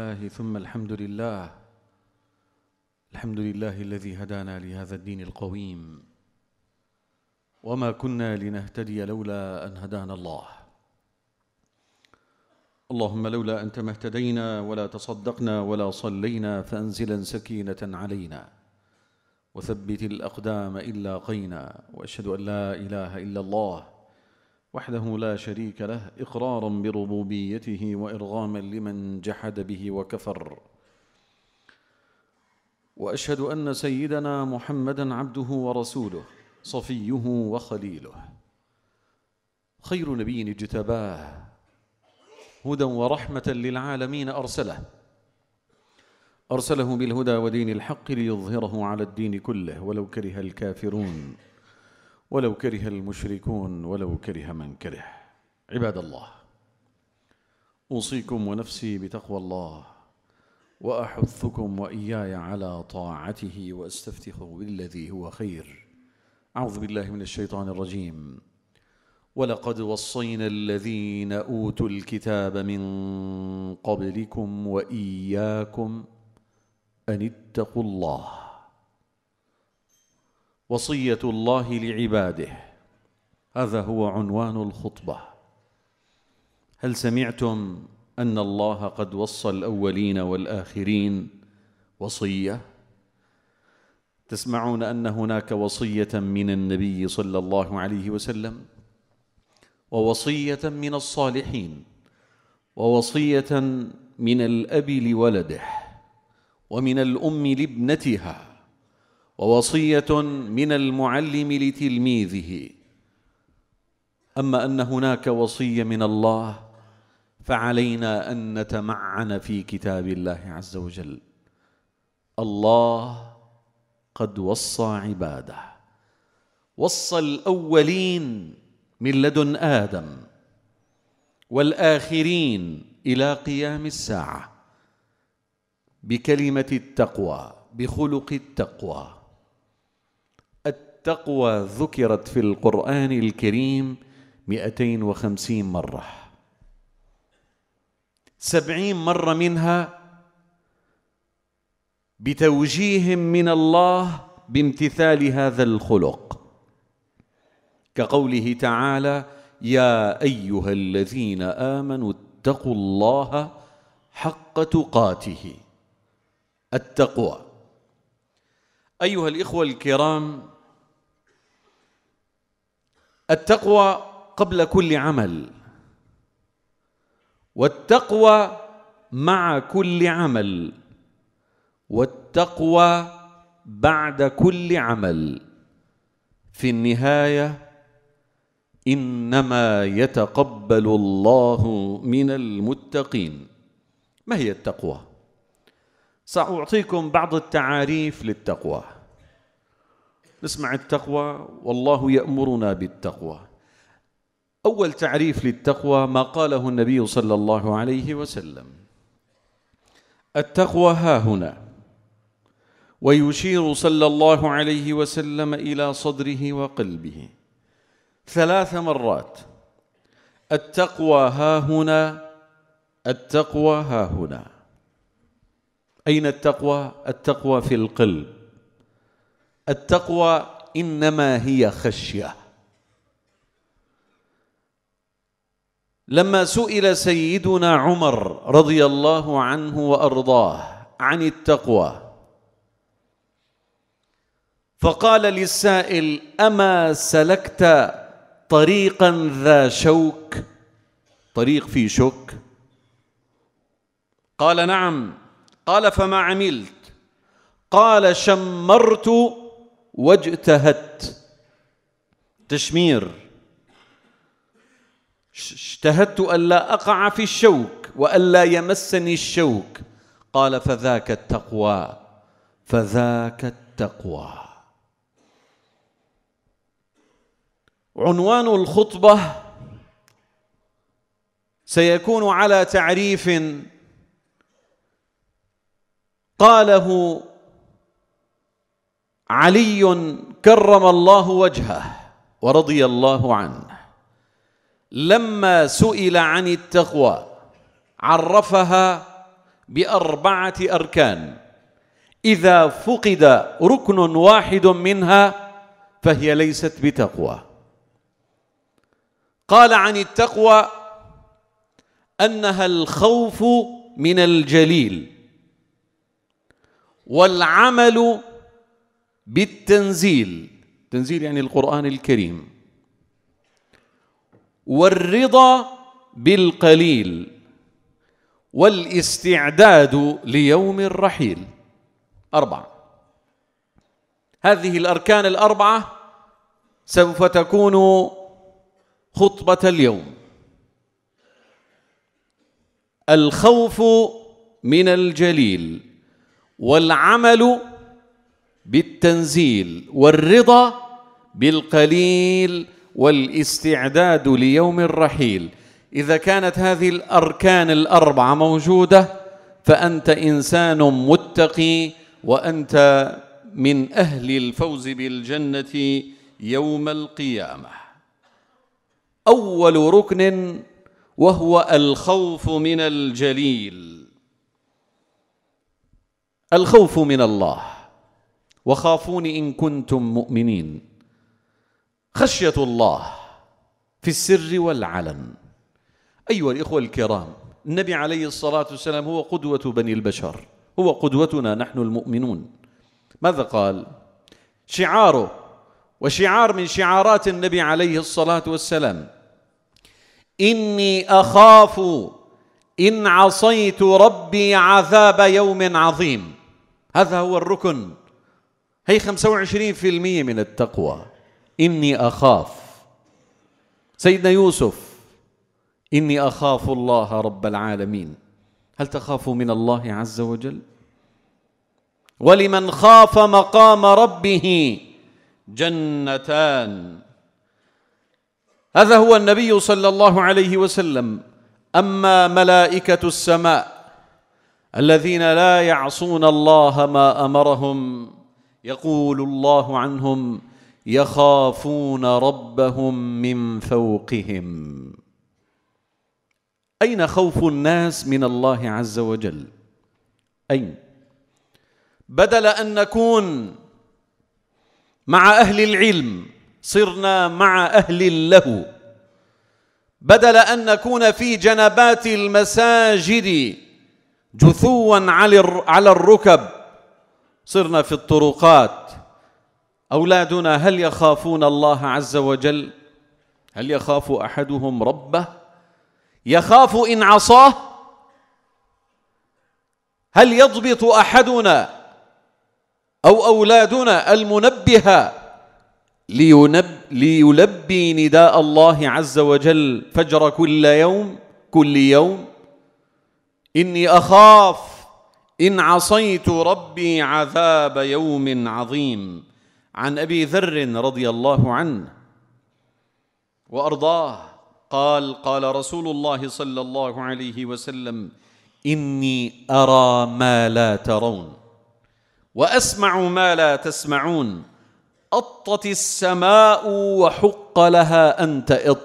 لله ثم الحمد لله الحمد لله الذي هدانا لهذا الدين القويم وما كنا لنهتدي لولا ان هدانا الله اللهم لولا انت ما اهتدينا ولا تصدقنا ولا صلينا فانزلا سكينه علينا وثبت الاقدام الا قينا واشهد ان لا اله الا الله وحده لا شريك له اقرارا بربوبيته وارغاما لمن جحد به وكفر واشهد ان سيدنا محمدا عبده ورسوله صفيه وخليله خير نبي اجتباه هدى ورحمه للعالمين ارسله ارسله بالهدى ودين الحق ليظهره على الدين كله ولو كره الكافرون ولو كره المشركون ولو كره من كره عباد الله اوصيكم ونفسي بتقوى الله واحثكم واياي على طاعته واستفتخر بالذي هو خير اعوذ بالله من الشيطان الرجيم ولقد وصينا الذين اوتوا الكتاب من قبلكم واياكم ان اتقوا الله وصيه الله لعباده هذا هو عنوان الخطبه هل سمعتم ان الله قد وصى الاولين والاخرين وصيه تسمعون ان هناك وصيه من النبي صلى الله عليه وسلم ووصيه من الصالحين ووصيه من الاب لولده ومن الام لابنتها ووصيه من المعلم لتلميذه اما ان هناك وصيه من الله فعلينا ان نتمعن في كتاب الله عز وجل الله قد وصى عباده وصى الاولين من لدن ادم والاخرين الى قيام الساعه بكلمه التقوى بخلق التقوى التقوى ذكرت في القرآن الكريم 250 مرة سبعين مرة منها بتوجيه من الله بامتثال هذا الخلق كقوله تعالى يا أيها الذين آمنوا اتقوا الله حق تقاته التقوى أيها الإخوة الكرام التقوى قبل كل عمل والتقوى مع كل عمل والتقوى بعد كل عمل في النهايه انما يتقبل الله من المتقين ما هي التقوى ساعطيكم بعض التعاريف للتقوى نسمع التقوى والله يأمرنا بالتقوى أول تعريف للتقوى ما قاله النبي صلى الله عليه وسلم التقوى ها هنا ويشير صلى الله عليه وسلم إلى صدره وقلبه ثلاث مرات التقوى ها هنا التقوى ها هنا أين التقوى؟ التقوى في القلب التقوى انما هي خشيه لما سئل سيدنا عمر رضي الله عنه وارضاه عن التقوى فقال للسائل اما سلكت طريقا ذا شوك طريق فيه شك قال نعم قال فما عملت قال شمرت واجتهدت تشمير اجتهدت ألا أقع في الشوك وألا يمسني الشوك قال فذاك التقوى فذاك التقوى عنوان الخطبة سيكون على تعريف قاله علي كرم الله وجهه ورضي الله عنه لما سئل عن التقوى عرفها باربعه اركان اذا فقد ركن واحد منها فهي ليست بتقوى قال عن التقوى انها الخوف من الجليل والعمل بالتنزيل تنزيل يعني القرآن الكريم والرضا بالقليل والاستعداد ليوم الرحيل أربعة هذه الأركان الأربعة سوف تكون خطبة اليوم الخوف من الجليل والعمل بالتنزيل والرضا بالقليل والاستعداد ليوم الرحيل اذا كانت هذه الاركان الاربعه موجوده فانت انسان متقي وانت من اهل الفوز بالجنه يوم القيامه اول ركن وهو الخوف من الجليل الخوف من الله وخافوني إن كنتم مؤمنين خشية الله في السر والعلن أيها الإخوة الكرام النبي عليه الصلاة والسلام هو قدوة بني البشر هو قدوتنا نحن المؤمنون ماذا قال شعاره وشعار من شعارات النبي عليه الصلاة والسلام إني أخاف إن عصيت ربي عذاب يوم عظيم هذا هو الركن هي 25% من التقوى إني أخاف سيدنا يوسف إني أخاف الله رب العالمين هل تخاف من الله عز وجل؟ ولمن خاف مقام ربه جنتان هذا هو النبي صلى الله عليه وسلم اما ملائكه السماء الذين لا يعصون الله ما امرهم يقول الله عنهم يخافون ربهم من فوقهم اين خوف الناس من الله عز وجل اين بدل ان نكون مع اهل العلم صرنا مع اهل اللهو بدل ان نكون في جنبات المساجد جثوا على الركب صرنا في الطرقات أولادنا هل يخافون الله عز وجل هل يخاف أحدهم ربه يخاف إن عصاه هل يضبط أحدنا أو أولادنا المنبهة لينب ليلبي نداء الله عز وجل فجر كل يوم كل يوم إني أخاف إن عصيت ربي عذاب يوم عظيم عن أبي ذر رضي الله عنه وأرضاه قال قال رسول الله صلى الله عليه وسلم إني أرى ما لا ترون وأسمع ما لا تسمعون أطت السماء وحق لها أن تئط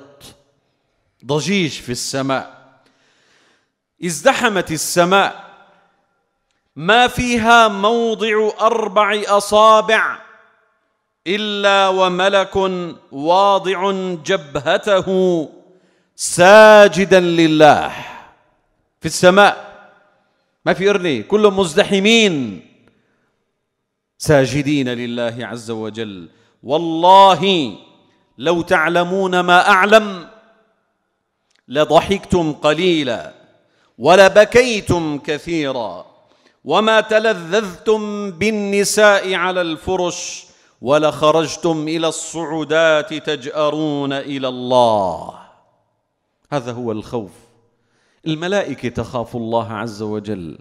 ضجيج في السماء ازدحمت السماء ما فيها موضع اربع اصابع الا وملك واضع جبهته ساجدا لله في السماء ما في ارني كلهم مزدحمين ساجدين لله عز وجل والله لو تعلمون ما اعلم لضحكتم قليلا ولبكيتم كثيرا وما تلذذتم بالنساء على الفرش ولخرجتم الى الصعودات تجارون الى الله هذا هو الخوف الملائكه تخاف الله عز وجل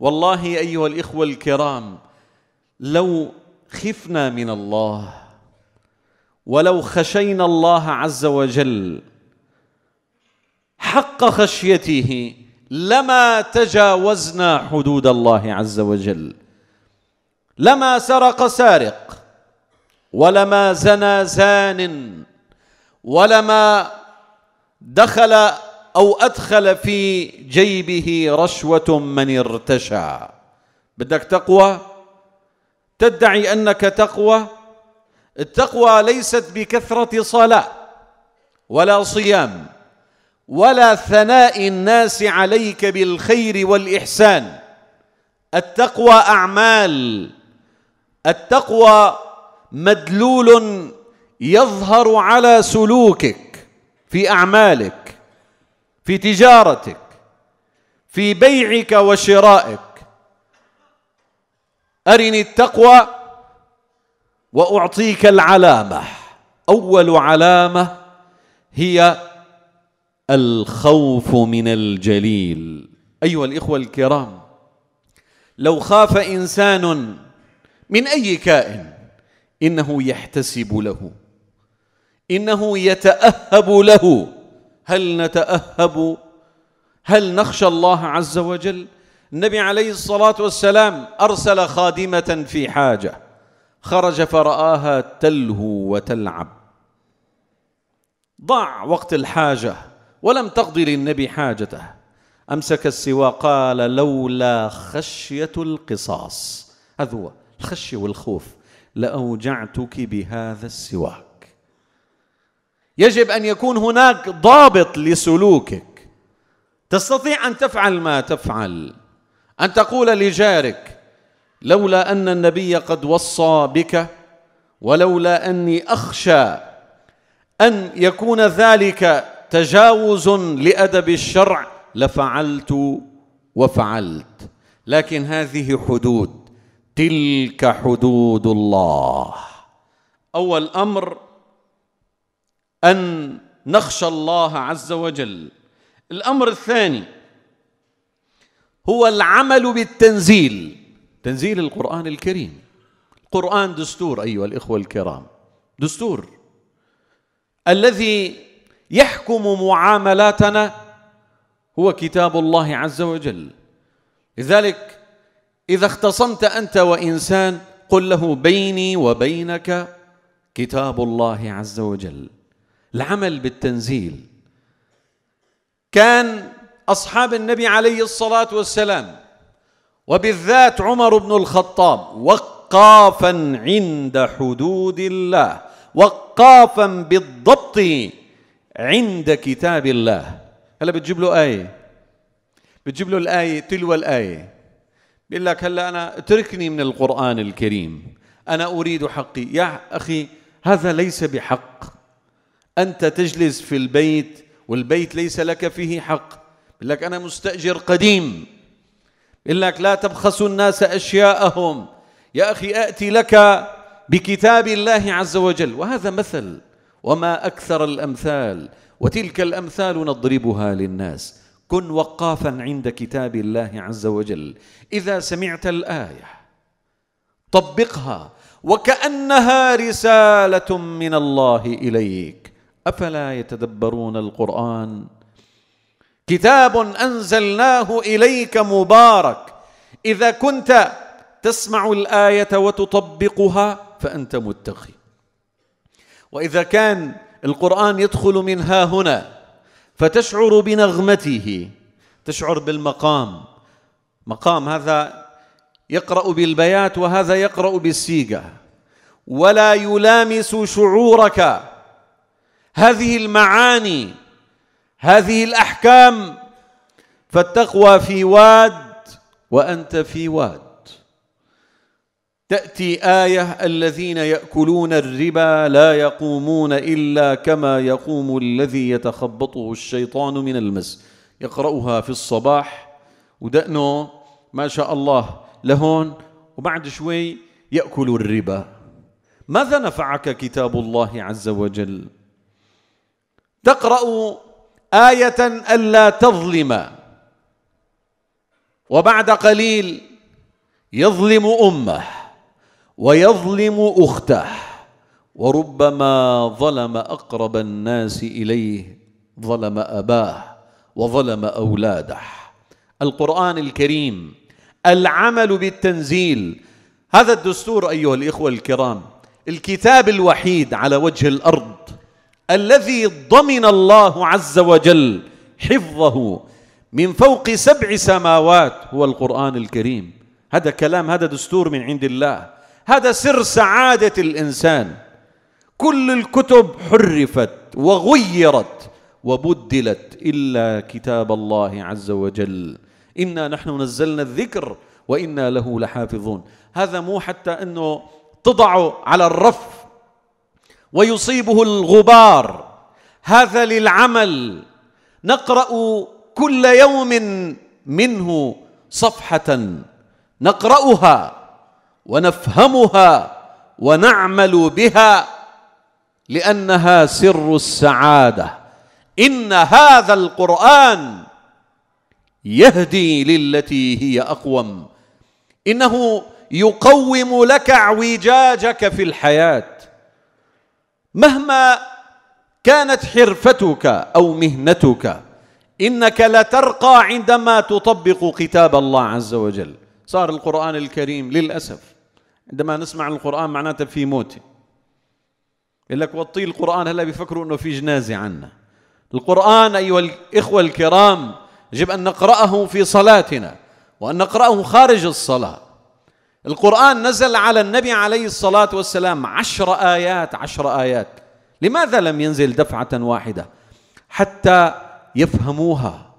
والله ايها الاخوه الكرام لو خفنا من الله ولو خشينا الله عز وجل حق خشيته لما تجاوزنا حدود الله عز وجل لما سرق سارق ولما زنى زان ولما دخل أو أدخل في جيبه رشوة من ارتشى بدك تقوى تدعي أنك تقوى التقوى ليست بكثرة صلاة ولا صيام ولا ثناء الناس عليك بالخير والإحسان التقوى أعمال التقوى مدلول يظهر على سلوكك في أعمالك في تجارتك في بيعك وشرائك أرني التقوى وأعطيك العلامة أول علامة هي الخوف من الجليل ايها الاخوه الكرام لو خاف انسان من اي كائن انه يحتسب له انه يتاهب له هل نتاهب هل نخشى الله عز وجل النبي عليه الصلاه والسلام ارسل خادمه في حاجه خرج فراها تلهو وتلعب ضاع وقت الحاجه ولم تقضي للنبي حاجته أمسك السوى قال لولا خشية القصاص هذا هو الخشية والخوف لأوجعتك بهذا السواك يجب أن يكون هناك ضابط لسلوكك تستطيع أن تفعل ما تفعل أن تقول لجارك لولا أن النبي قد وصى بك ولولا أني أخشى أن يكون ذلك تجاوز لادب الشرع لفعلت وفعلت لكن هذه حدود تلك حدود الله اول امر ان نخشى الله عز وجل الامر الثاني هو العمل بالتنزيل تنزيل القران الكريم القران دستور ايها الاخوه الكرام دستور الذي يحكم معاملاتنا هو كتاب الله عز وجل لذلك إذا اختصمت أنت وإنسان قل له بيني وبينك كتاب الله عز وجل العمل بالتنزيل كان أصحاب النبي عليه الصلاة والسلام وبالذات عمر بن الخطاب وقافا عند حدود الله وقافا بالضبط عند كتاب الله هلا بتجيب له آية بتجيب له الآية تلو الآية بيقول لك هلا أنا اتركني من القرآن الكريم أنا أريد حقي يا أخي هذا ليس بحق أنت تجلس في البيت والبيت ليس لك فيه حق بيقول لك أنا مستأجر قديم بيقول لك لا تبخسوا الناس أشياءهم يا أخي أأتي لك بكتاب الله عز وجل وهذا مثل وما أكثر الأمثال وتلك الأمثال نضربها للناس كن وقافا عند كتاب الله عز وجل إذا سمعت الآية طبقها وكأنها رسالة من الله إليك أفلا يتدبرون القرآن كتاب أنزلناه إليك مبارك إذا كنت تسمع الآية وتطبقها فأنت متقي وإذا كان القرآن يدخل من ها هنا فتشعر بنغمته تشعر بالمقام مقام هذا يقرأ بالبيات وهذا يقرأ بالسيقة ولا يلامس شعورك هذه المعاني هذه الأحكام فالتقوى في واد وأنت في واد تاتي ايه الذين ياكلون الربا لا يقومون الا كما يقوم الذي يتخبطه الشيطان من المس يقراها في الصباح ودقنه ما شاء الله لهون وبعد شوي ياكل الربا ماذا نفعك كتاب الله عز وجل تقرا ايه الا تظلم وبعد قليل يظلم امه ويظلم اخته وربما ظلم اقرب الناس اليه ظلم اباه وظلم اولاده القران الكريم العمل بالتنزيل هذا الدستور ايها الاخوه الكرام الكتاب الوحيد على وجه الارض الذي ضمن الله عز وجل حفظه من فوق سبع سماوات هو القران الكريم هذا كلام هذا دستور من عند الله هذا سر سعادة الإنسان كل الكتب حرفت وغيرت وبدلت إلا كتاب الله عز وجل إنا نحن نزلنا الذكر وإنا له لحافظون هذا مو حتى أنه تضعه على الرف ويصيبه الغبار هذا للعمل نقرأ كل يوم منه صفحة نقرأها ونفهمها ونعمل بها لانها سر السعاده ان هذا القران يهدي للتي هي اقوم انه يقوم لك اعوجاجك في الحياه مهما كانت حرفتك او مهنتك انك لترقى عندما تطبق كتاب الله عز وجل صار القران الكريم للاسف عندما نسمع القرآن معناته في موت يقول لك وطي القرآن هلا بيفكروا انه في جنازة عنا القرآن أيها الإخوة الكرام يجب أن نقرأه في صلاتنا وأن نقرأه خارج الصلاة القرآن نزل على النبي عليه الصلاة والسلام عشر آيات عشر آيات لماذا لم ينزل دفعة واحدة حتى يفهموها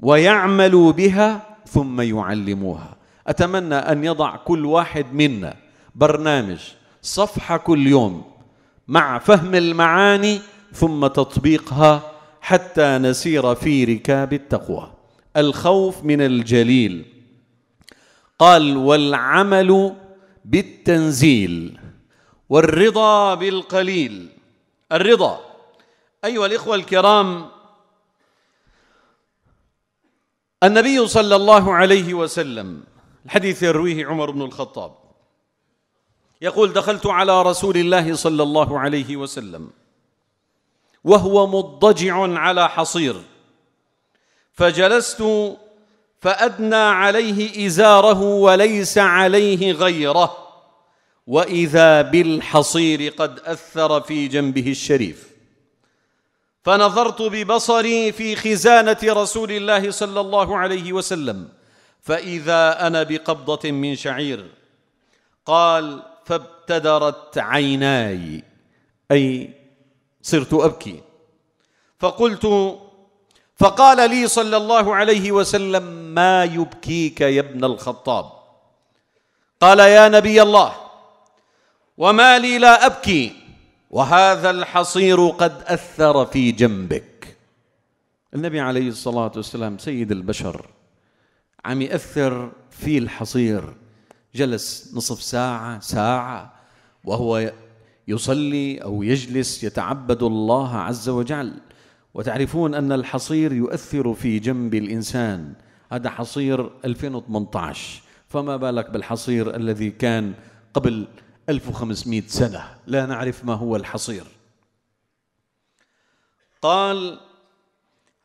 ويعملوا بها ثم يعلموها أتمنى أن يضع كل واحد منا برنامج صفحة كل يوم مع فهم المعاني ثم تطبيقها حتى نسير في ركاب التقوى الخوف من الجليل قال والعمل بالتنزيل والرضا بالقليل الرضا ايها الاخوه الكرام النبي صلى الله عليه وسلم الحديث يرويه عمر بن الخطاب يقول دخلت على رسول الله صلى الله عليه وسلم وهو مضجع على حصير فجلست فادنى عليه ازاره وليس عليه غيره واذا بالحصير قد اثر في جنبه الشريف فنظرت ببصري في خزانه رسول الله صلى الله عليه وسلم فإذا أنا بقبضة من شعير قال فابتدرت عيناي أي صرت أبكي فقلت فقال لي صلى الله عليه وسلم ما يبكيك يا ابن الخطاب قال يا نبي الله وما لي لا أبكي وهذا الحصير قد أثر في جنبك النبي عليه الصلاة والسلام سيد البشر عم يأثر في الحصير جلس نصف ساعة ساعة وهو يصلي أو يجلس يتعبد الله عز وجل وتعرفون أن الحصير يؤثر في جنب الإنسان هذا حصير 2018 فما بالك بالحصير الذي كان قبل 1500 سنة لا نعرف ما هو الحصير قال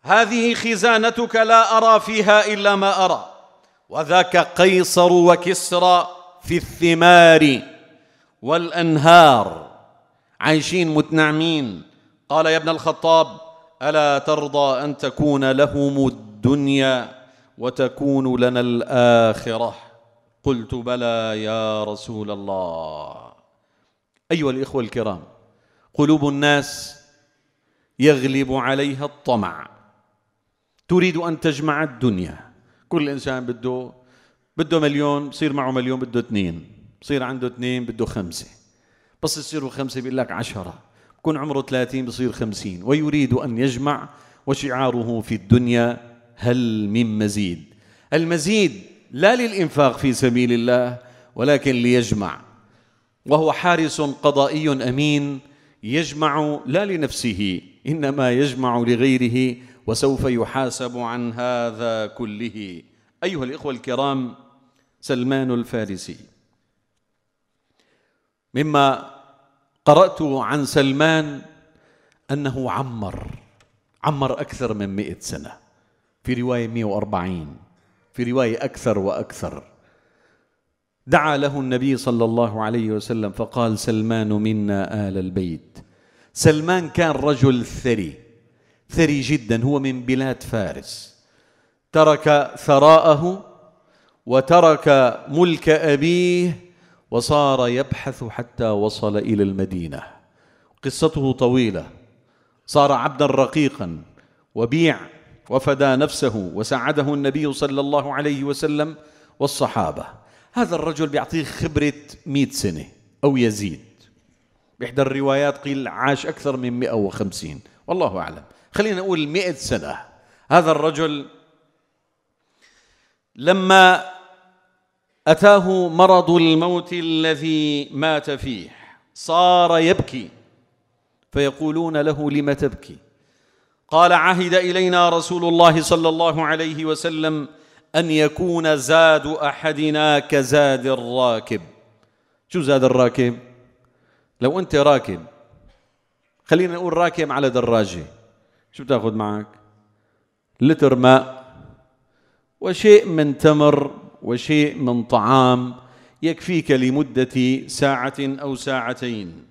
هذه خزانتك لا أرى فيها إلا ما أرى وذاك قيصر وكسرى في الثمار والأنهار عايشين متنعمين قال يا ابن الخطاب ألا ترضى أن تكون لهم الدنيا وتكون لنا الآخرة قلت بلى يا رسول الله أيها الإخوة الكرام قلوب الناس يغلب عليها الطمع تريد أن تجمع الدنيا كل إنسان بده بده مليون بصير معه مليون بده اثنين بصير عنده اثنين بده خمسة بس يصيروا خمسة بيقول لك عشرة بكون عمره 30 بصير 50 ويريد أن يجمع وشعاره في الدنيا هل من مزيد المزيد لا للإنفاق في سبيل الله ولكن ليجمع وهو حارس قضائي أمين يجمع لا لنفسه إنما يجمع لغيره وسوف يحاسب عن هذا كله ايها الاخوه الكرام سلمان الفارسي مما قرات عن سلمان انه عمر عمر اكثر من 100 سنه في روايه 140 في روايه اكثر واكثر دعا له النبي صلى الله عليه وسلم فقال سلمان منا ال البيت سلمان كان رجل ثري ثري جدا هو من بلاد فارس ترك ثراءه وترك ملك أبيه وصار يبحث حتى وصل إلى المدينة قصته طويلة صار عبدا رقيقا وبيع وفدى نفسه وساعده النبي صلى الله عليه وسلم والصحابة هذا الرجل بيعطيه خبرة مئة سنة أو يزيد بإحدى الروايات قيل عاش أكثر من 150 والله أعلم خلينا نقول مئة سنة هذا الرجل لما أتاه مرض الموت الذي مات فيه صار يبكي فيقولون له لم تبكي قال عهد إلينا رسول الله صلى الله عليه وسلم أن يكون زاد أحدنا كزاد الراكب شو زاد الراكب؟ لو أنت راكب خلينا نقول راكب على دراجة شو بتاخذ معك؟ لتر ماء وشيء من تمر وشيء من طعام يكفيك لمدة ساعة أو ساعتين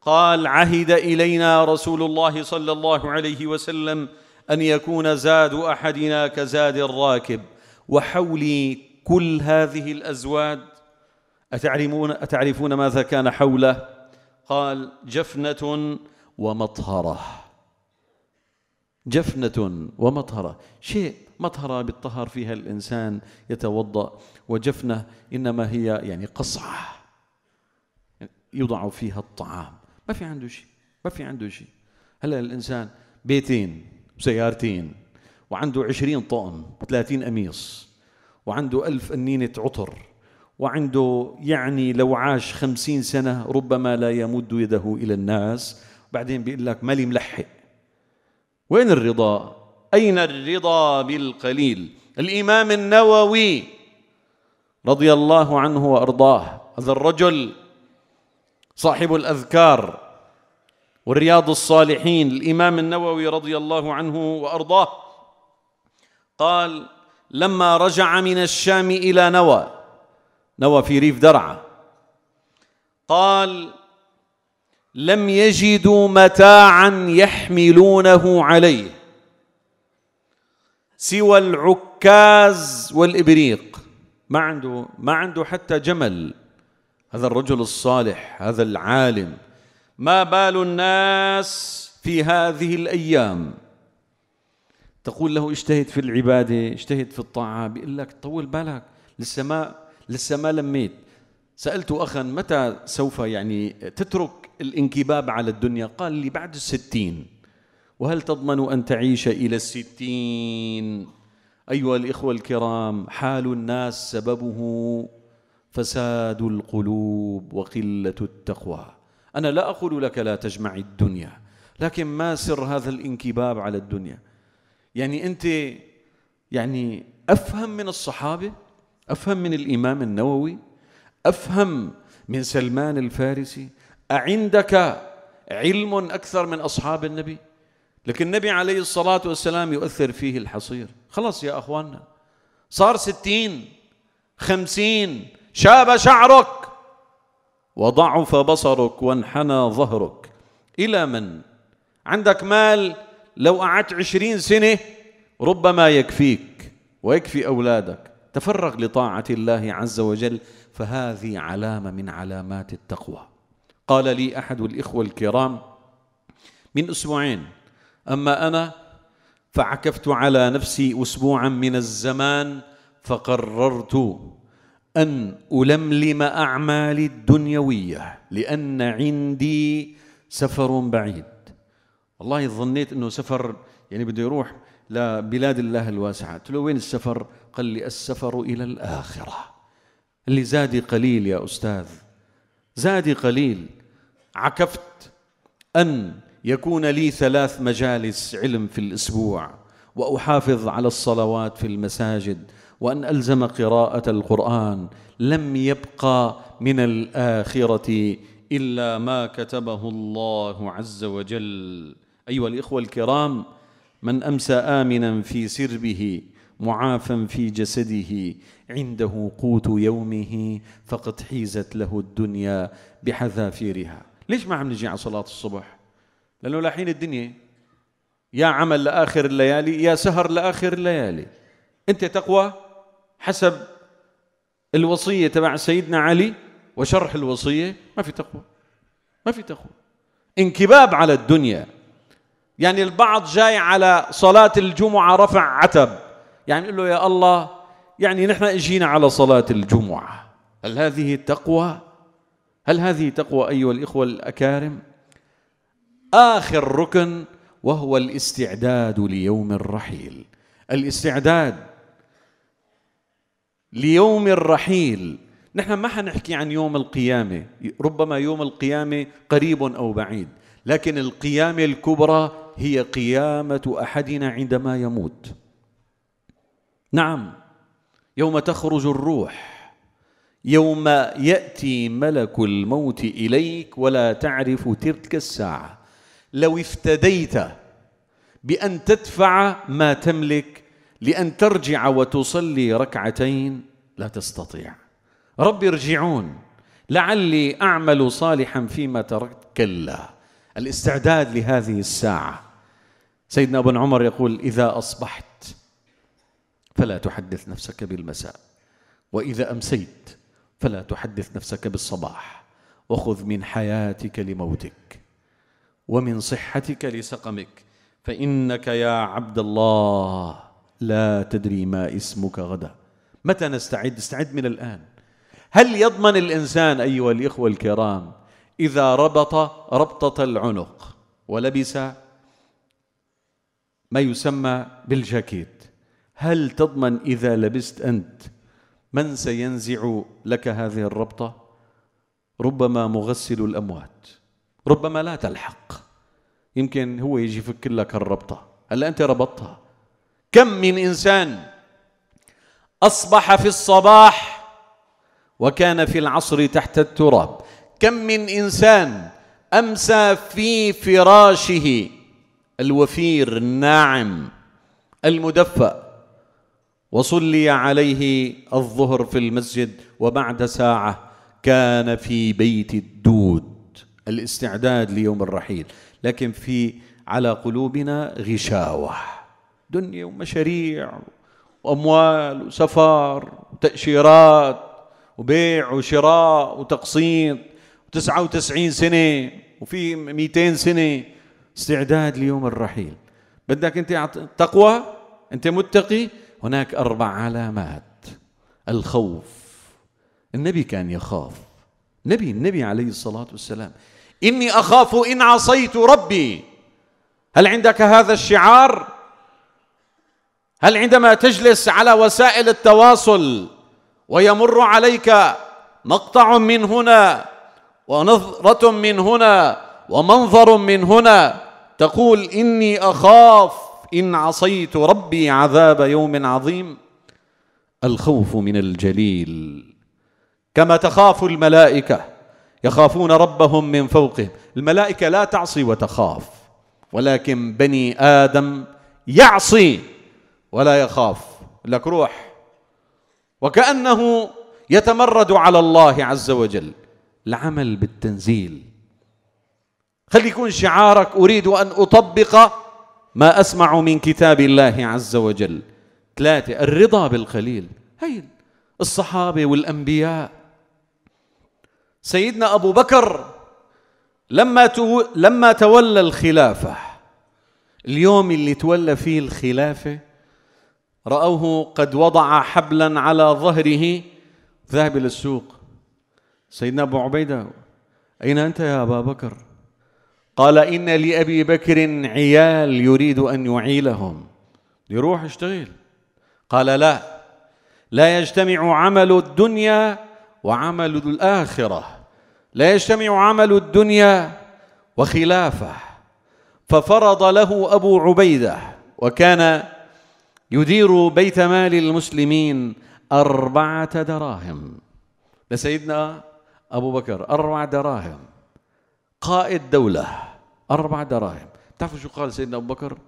قال عهد إلينا رسول الله صلى الله عليه وسلم أن يكون زاد أحدنا كزاد الراكب وحولي كل هذه الأزواد أتعلمون, أتعرفون ماذا كان حوله؟ قال جفنة ومطهره جفنة ومطهرة شيء مطهرة بالطهر فيها الإنسان يتوضأ وجفنة إنما هي يعني قصعة يوضع فيها الطعام ما في عنده شيء ما في عنده شيء هلا الإنسان بيتين وسيارتين وعنده عشرين طقم ثلاثين قميص وعنده ألف أنينة عطر وعنده يعني لو عاش خمسين سنة ربما لا يمد يده إلى الناس بعدين بيقول لك مالي ملحق وين الرضا أين الرضا بالقليل الإمام النووي رضي الله عنه وأرضاه هذا الرجل صاحب الأذكار والرياض الصالحين الإمام النووي رضي الله عنه وأرضاه قال لما رجع من الشام إلى نوى نوى في ريف درعة قال لم يجدوا متاعا يحملونه عليه سوى العكاز والابريق ما عنده ما عنده حتى جمل هذا الرجل الصالح هذا العالم ما بال الناس في هذه الايام تقول له اجتهد في العباده اجتهد في الطاعه بيقول لك طول بالك لسه ما لسه ما لميت سألت أخا متى سوف يعني تترك الانكباب على الدنيا قال لي بعد الستين وهل تضمن أن تعيش إلى الستين أيها الإخوة الكرام حال الناس سببه فساد القلوب وقلة التقوى أنا لا أقول لك لا تجمع الدنيا لكن ما سر هذا الانكباب على الدنيا يعني أنت يعني أفهم من الصحابة أفهم من الإمام النووي افهم من سلمان الفارسي اعندك علم اكثر من اصحاب النبي لكن النبي عليه الصلاه والسلام يؤثر فيه الحصير خلاص يا اخواننا صار ستين خمسين شاب شعرك وضعف بصرك وانحنى ظهرك إلى من عندك مال لو قعدت عشرين سنة ربما يكفيك ويكفي أولادك تفرغ لطاعة الله عز وجل فهذه علامة من علامات التقوى قال لي أحد الإخوة الكرام من أسبوعين أما أنا فعكفت على نفسي أسبوعا من الزمان فقررت أن ألملم أعمالي الدنيوية لأن عندي سفر بعيد والله ظنيت أنه سفر يعني بده يروح لبلاد الله الواسعة قلت له وين السفر قال لي السفر إلى الآخرة اللي زادي قليل يا أستاذ زادي قليل عكفت أن يكون لي ثلاث مجالس علم في الأسبوع وأحافظ على الصلوات في المساجد وأن ألزم قراءة القرآن لم يبقى من الآخرة إلا ما كتبه الله عز وجل أيها الإخوة الكرام من أمسى آمنا في سربه معافا في جسده عنده قوت يومه فقد حيزت له الدنيا بحذافيرها ليش ما عم نجي على صلاة الصبح لأنه لاحين الدنيا يا عمل لآخر الليالي يا سهر لآخر الليالي أنت تقوى حسب الوصية تبع سيدنا علي وشرح الوصية ما في تقوى ما في تقوى انكباب على الدنيا يعني البعض جاي على صلاة الجمعة رفع عتب يعني نقول له يا الله يعني نحن اجينا على صلاة الجمعة هل هذه تقوى؟ هل هذه تقوى أيها الإخوة الأكارم؟ آخر ركن وهو الاستعداد ليوم الرحيل الاستعداد ليوم الرحيل نحن ما حنحكي عن يوم القيامة ربما يوم القيامة قريب أو بعيد لكن القيامة الكبرى هي قيامة أحدنا عندما يموت نعم يوم تخرج الروح يوم ياتي ملك الموت اليك ولا تعرف تلك الساعه لو افتديت بان تدفع ما تملك لان ترجع وتصلي ركعتين لا تستطيع رب ارجعون لعلي اعمل صالحا فيما تركت كلا الاستعداد لهذه الساعه سيدنا ابن عمر يقول اذا اصبحت فلا تحدث نفسك بالمساء وإذا أمسيت فلا تحدث نفسك بالصباح وخذ من حياتك لموتك ومن صحتك لسقمك فإنك يا عبد الله لا تدري ما اسمك غدا متى نستعد استعد من الآن هل يضمن الإنسان أيها الإخوة الكرام إذا ربط ربطة العنق ولبس ما يسمى بالجاكيت هل تضمن إذا لبست أنت من سينزع لك هذه الربطة ربما مغسل الأموات ربما لا تلحق يمكن هو يجي يفك لك الربطة هلا أنت ربطتها كم من إنسان أصبح في الصباح وكان في العصر تحت التراب كم من إنسان أمسى في فراشه الوفير الناعم المدفأ وصلي عليه الظهر في المسجد وبعد ساعه كان في بيت الدود الاستعداد ليوم الرحيل لكن في على قلوبنا غشاوه دنيا ومشاريع واموال وسفر وتاشيرات وبيع وشراء وتقسيط 99 سنه وفي 200 سنه استعداد ليوم الرحيل بدك انت تقوى انت متقي هناك أربع علامات الخوف النبي كان يخاف نبي النبي عليه الصلاة والسلام إني أخاف إن عصيت ربي هل عندك هذا الشعار؟ هل عندما تجلس على وسائل التواصل ويمر عليك مقطع من هنا ونظرة من هنا ومنظر من هنا تقول إني أخاف إن عصيت ربي عذاب يوم عظيم الخوف من الجليل كما تخاف الملائكة يخافون ربهم من فوقهم الملائكة لا تعصي وتخاف ولكن بني آدم يعصي ولا يخاف لك روح وكأنه يتمرد على الله عز وجل العمل بالتنزيل خلي يكون شعارك أريد أن أطبق ما أسمع من كتاب الله عز وجل ثلاثة الرضا بالقليل هي الصحابة والأنبياء سيدنا أبو بكر لما تو... لما تولى الخلافة اليوم اللي تولى فيه الخلافة رأوه قد وضع حبلا على ظهره ذهب إلى السوق سيدنا أبو عبيدة أين أنت يا أبا بكر قال إن لأبي بكر عيال يريد أن يعيلهم يروح اشتغل قال لا لا يجتمع عمل الدنيا وعمل الآخرة لا يجتمع عمل الدنيا وخلافه ففرض له أبو عبيدة وكان يدير بيت مال المسلمين أربعة دراهم لسيدنا أبو بكر أربع دراهم قائد دولة أربع دراهم تعرفوا شو قال سيدنا أبو بكر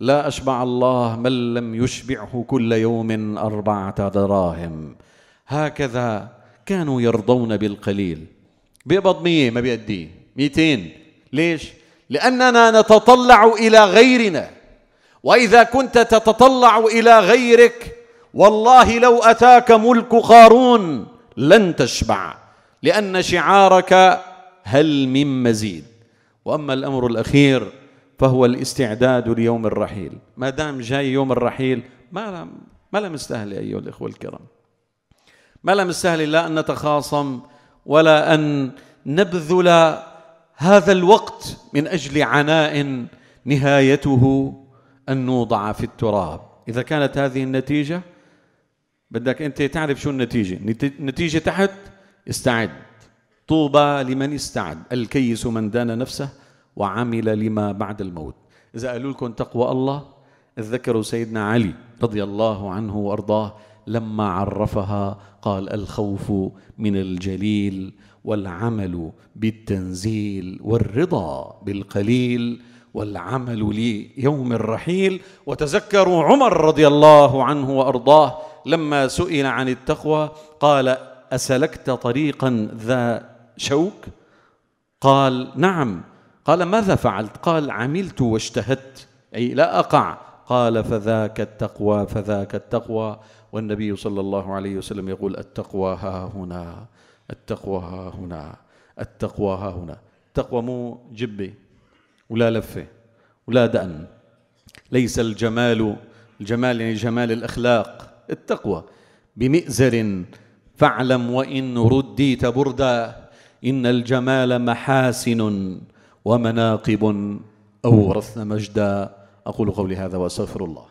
لا أشبع الله من لم يشبعه كل يوم أربعة دراهم هكذا كانوا يرضون بالقليل بيقبض مية ما بيأديه ميتين ليش؟ لأننا نتطلع إلى غيرنا وإذا كنت تتطلع إلى غيرك والله لو أتاك ملك قارون لن تشبع لأن شعارك هل من مزيد وأما الأمر الأخير فهو الاستعداد ليوم الرحيل ما دام جاي يوم الرحيل ما ما لا استهل أيها الإخوة الكرام ما لا استهل لا أن نتخاصم ولا أن نبذل هذا الوقت من أجل عناء نهايته أن نوضع في التراب إذا كانت هذه النتيجة بدك أنت تعرف شو النتيجة نتيجة تحت استعد طوبى لمن استعد الكيس من دان نفسه وعمل لما بعد الموت إذا قالوا لكم تقوى الله اتذكروا سيدنا علي رضي الله عنه وأرضاه لما عرفها قال الخوف من الجليل والعمل بالتنزيل والرضا بالقليل والعمل ليوم الرحيل وتذكروا عمر رضي الله عنه وارضاه لما سئل عن التقوى قال اسلكت طريقا ذا شوك قال نعم قال ماذا فعلت قال عملت واجتهدت أي لا أقع قال فذاك التقوى فذاك التقوى والنبي صلى الله عليه وسلم يقول التقوى ها هنا التقوى ها هنا التقوى ها هنا التقوى مو جبة ولا لفة ولا دأن ليس الجمال الجمال يعني جمال الأخلاق التقوى بمئزر فاعلم وإن رديت بردا إن الجمال محاسن ومناقب أورثنا مجدا أقول قولي هذا وأستغفر الله